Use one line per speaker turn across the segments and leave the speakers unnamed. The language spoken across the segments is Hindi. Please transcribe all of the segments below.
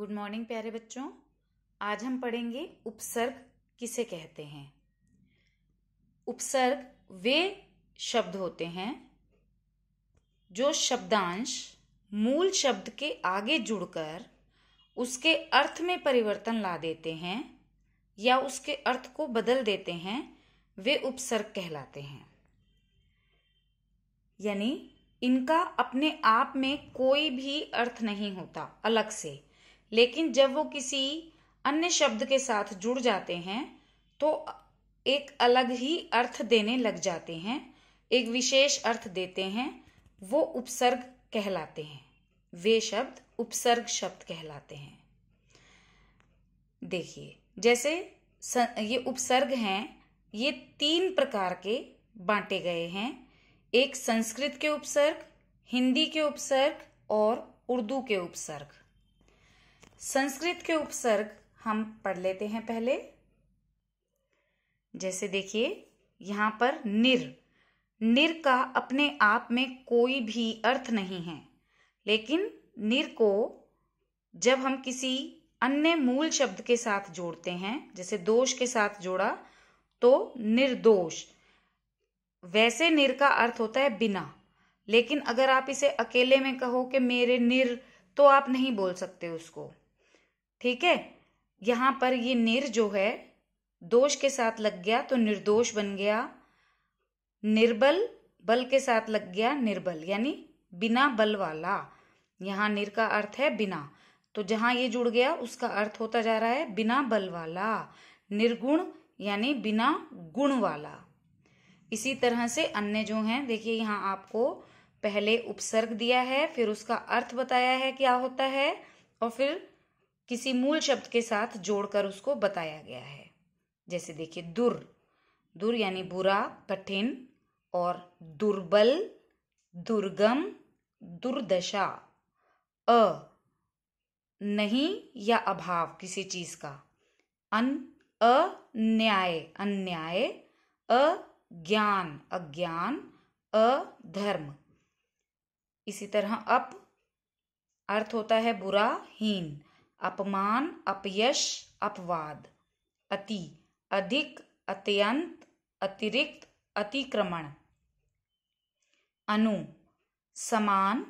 गुड मॉर्निंग प्यारे बच्चों आज हम पढ़ेंगे उपसर्ग किसे कहते हैं उपसर्ग वे शब्द होते हैं जो शब्दांश मूल शब्द के आगे जुड़कर उसके अर्थ में परिवर्तन ला देते हैं या उसके अर्थ को बदल देते हैं वे उपसर्ग कहलाते हैं यानी इनका अपने आप में कोई भी अर्थ नहीं होता अलग से लेकिन जब वो किसी अन्य शब्द के साथ जुड़ जाते हैं तो एक अलग ही अर्थ देने लग जाते हैं एक विशेष अर्थ देते हैं वो उपसर्ग कहलाते हैं वे शब्द उपसर्ग शब्द कहलाते हैं देखिए जैसे ये उपसर्ग हैं ये तीन प्रकार के बांटे गए हैं एक संस्कृत के उपसर्ग हिंदी के उपसर्ग और उर्दू के उपसर्ग संस्कृत के उपसर्ग हम पढ़ लेते हैं पहले जैसे देखिए यहां पर निर निर का अपने आप में कोई भी अर्थ नहीं है लेकिन निर को जब हम किसी अन्य मूल शब्द के साथ जोड़ते हैं जैसे दोष के साथ जोड़ा तो निर्दोष वैसे निर का अर्थ होता है बिना लेकिन अगर आप इसे अकेले में कहो कि मेरे निर तो आप नहीं बोल सकते उसको ठीक है यहाँ पर ये निर जो है दोष के साथ लग गया तो निर्दोष बन गया निर्बल बल के साथ लग गया निर्बल यानी बिना बल वाला यहाँ निर का अर्थ है बिना तो जहां ये जुड़ गया उसका अर्थ होता जा रहा है बिना बल वाला निर्गुण यानी बिना गुण वाला इसी तरह से अन्य जो हैं देखिए यहाँ आपको पहले उपसर्ग दिया है फिर उसका अर्थ बताया है क्या होता है और फिर किसी मूल शब्द के साथ जोड़कर उसको बताया गया है जैसे देखिए दुर दुर यानी बुरा कठिन और दुर्बल दुर्गम दुर्दशा अ नहीं या अभाव किसी चीज का अन अन्याय अन्याय अज्ञान अज्ञान अधर्म इसी तरह अप अर्थ होता है बुरा हीन अपमान अपयश अपवाद अति अधिक अत्यंत अतिरिक्त अतिक्रमण अनु समान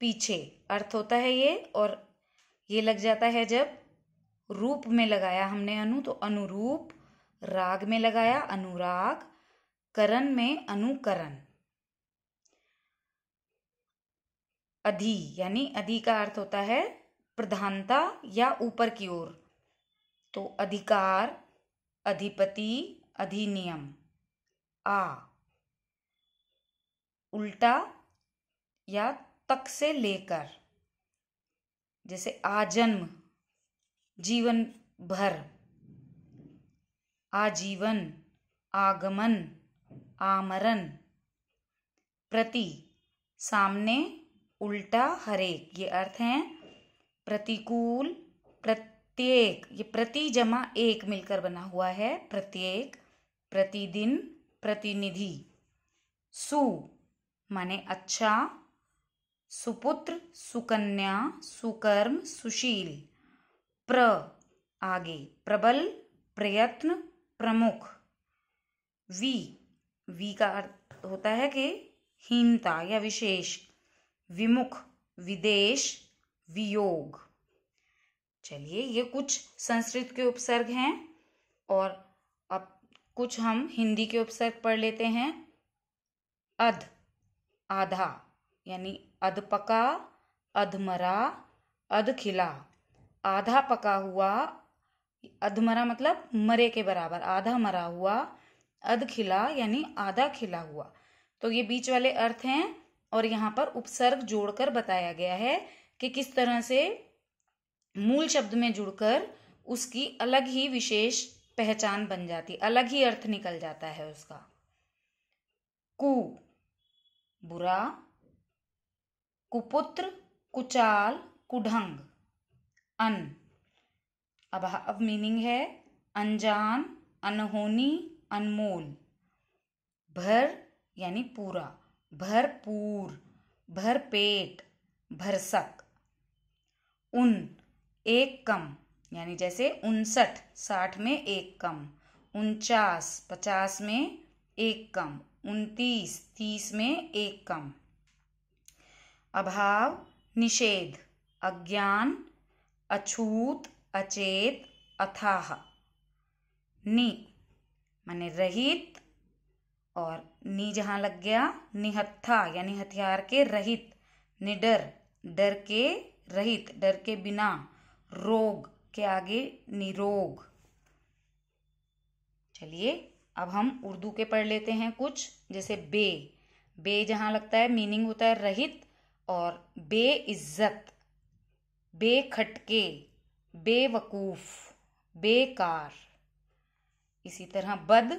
पीछे अर्थ होता है ये और ये लग जाता है जब रूप में लगाया हमने अनु तो अनुरूप राग में लगाया अनुराग करण में अनुकरण अधि यानी अधि का अर्थ होता है प्रधानता या ऊपर की ओर तो अधिकार अधिपति अधिनियम आ उल्टा या तक से लेकर जैसे आजन्म जीवन भर आजीवन आगमन आमरण प्रति सामने उल्टा हरेक ये अर्थ हैं प्रतिकूल प्रत्येक ये प्रति जमा एक मिलकर बना हुआ है प्रत्येक प्रतिदिन प्रतिनिधि सु माने अच्छा सुपुत्र सुकन्या सुकर्म सुशील प्र आगे प्रबल प्रयत्न प्रमुख वी वी का अर्थ होता है कि हीनता या विशेष विमुख विदेश वियोग चलिए ये कुछ संस्कृत के उपसर्ग हैं और अब कुछ हम हिंदी के उपसर्ग पढ़ लेते हैं अध आधा यानी अध पका अधमरा अध खिला आधा पका हुआ अधमरा मतलब मरे के बराबर आधा मरा हुआ अध खिला यानी आधा खिला हुआ तो ये बीच वाले अर्थ हैं और यहाँ पर उपसर्ग जोड़कर बताया गया है कि किस तरह से मूल शब्द में जुड़कर उसकी अलग ही विशेष पहचान बन जाती अलग ही अर्थ निकल जाता है उसका कु बुरा कुपुत्र कुचाल कुढंग अन अभाव मीनिंग है अनजान अनहोनी अनमोल भर यानी पूरा भरपूर भरपेट भरसक उन एक कम यानी जैसे उनसठ साठ में एक कम उनचास पचास में एक कम उनतीस तीस में एक कम अभाव निषेध अज्ञान अछूत अचेत अथाह नी माने रहित और नी जहाँ लग गया निहत्था यानी हथियार के रहित निडर डर के रहित डर के बिना रोग के आगे निरोग चलिए अब हम उर्दू के पढ़ लेते हैं कुछ जैसे बे बे जहां लगता है मीनिंग होता है रहित और बे इज्जत बे खटके बेवकूफ बेकार इसी तरह बद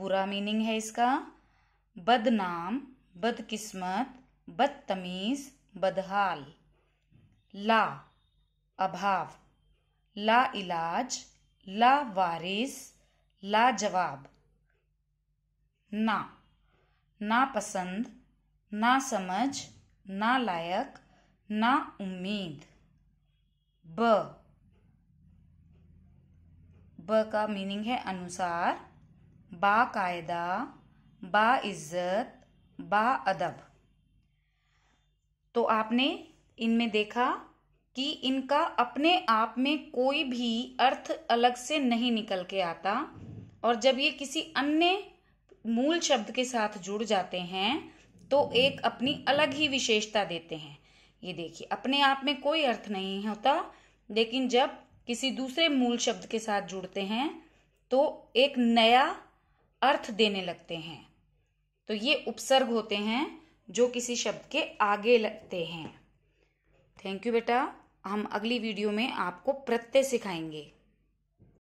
बुरा मीनिंग है इसका बदनाम बदकिस्मत बदतमीज़ बदहाल ला अभाव ला इलाज ला वारिस ला जवाब ना ना पसंद ना समझ ना लायक ना उम्मीद ब ब का मीनिंग है अनुसार कायदा बा इज्जत बा अदब तो आपने इनमें देखा कि इनका अपने आप में कोई भी अर्थ अलग से नहीं निकल के आता और जब ये किसी अन्य मूल शब्द के साथ जुड़ जाते हैं तो एक अपनी अलग ही विशेषता देते हैं ये देखिए अपने आप में कोई अर्थ नहीं होता लेकिन जब किसी दूसरे मूल शब्द के साथ जुड़ते हैं तो एक नया अर्थ देने लगते हैं तो ये उपसर्ग होते हैं जो किसी शब्द के आगे लगते हैं थैंक यू बेटा हम अगली वीडियो में आपको प्रत्यय सिखाएंगे